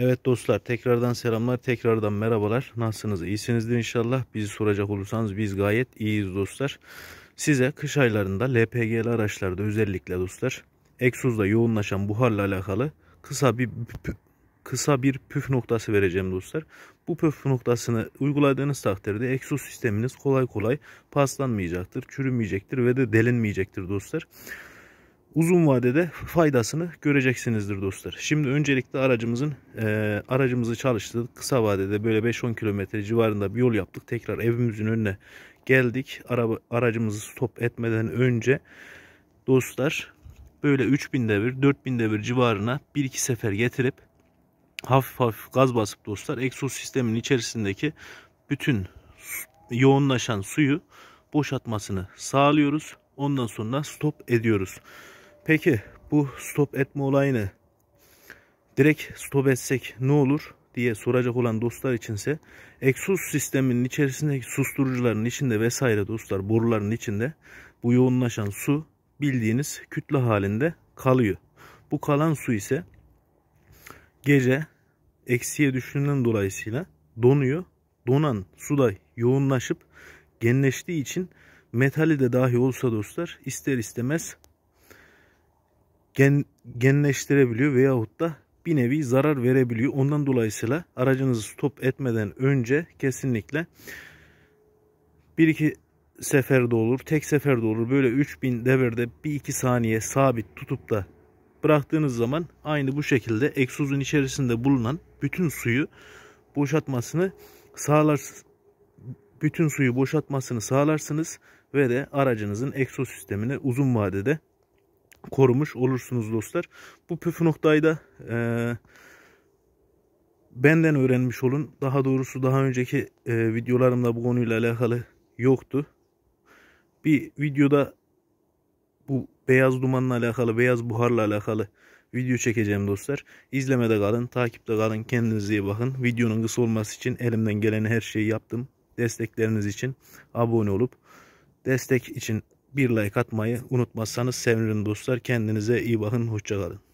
Evet dostlar tekrardan selamlar tekrardan merhabalar nasılsınız iyisinizdir inşallah bizi soracak olursanız biz gayet iyiyiz dostlar size kış aylarında LPG'li araçlarda özellikle dostlar egzozda yoğunlaşan buharla alakalı kısa bir kısa bir püf noktası vereceğim dostlar bu püf noktasını uyguladığınız takdirde egzoz sisteminiz kolay kolay paslanmayacaktır çürümeyecektir ve de delinmeyecektir dostlar uzun vadede faydasını göreceksinizdir dostlar. Şimdi öncelikle aracımızın e, aracımızı çalıştırdık. Kısa vadede böyle 5-10 kilometre civarında bir yol yaptık. Tekrar evimizin önüne geldik. Araba, aracımızı stop etmeden önce dostlar böyle 3000 devir 4000 devir civarına 1-2 sefer getirip hafif hafif gaz basıp dostlar egzoz sistemin içerisindeki bütün yoğunlaşan suyu boşaltmasını sağlıyoruz. Ondan sonra stop ediyoruz. Peki bu stop etme olayını direkt stop etsek ne olur diye soracak olan dostlar içinse egzoz sisteminin içerisindeki susturucuların içinde vesaire dostlar boruların içinde bu yoğunlaşan su bildiğiniz kütle halinde kalıyor. Bu kalan su ise gece eksiye düşünden dolayısıyla donuyor. Donan su da yoğunlaşıp genleştiği için metali de dahi olsa dostlar ister istemez gen, genleştirebiliyor veyahut da bir nevi zarar verebiliyor. Ondan dolayısıyla aracınızı stop etmeden önce kesinlikle bir iki seferde olur, tek seferde olur. Böyle 3000 devirde bir iki saniye sabit tutup da bıraktığınız zaman aynı bu şekilde egzozun içerisinde bulunan bütün suyu boşaltmasını sağlar bütün suyu boşaltmasını sağlarsınız ve de aracınızın egzoz sistemine uzun vadede korumuş olursunuz dostlar. Bu püf noktayı da e, benden öğrenmiş olun. Daha doğrusu daha önceki e, videolarımda bu konuyla alakalı yoktu. Bir videoda bu beyaz dumanla alakalı, beyaz buharla alakalı video çekeceğim dostlar. İzlemede kalın, takipte kalın, kendinize iyi bakın. Videonun kısa olması için elimden gelen her şeyi yaptım. Destekleriniz için abone olup destek için bir like atmayı unutmazsanız sevinirim dostlar. Kendinize iyi bakın. Hoşçakalın.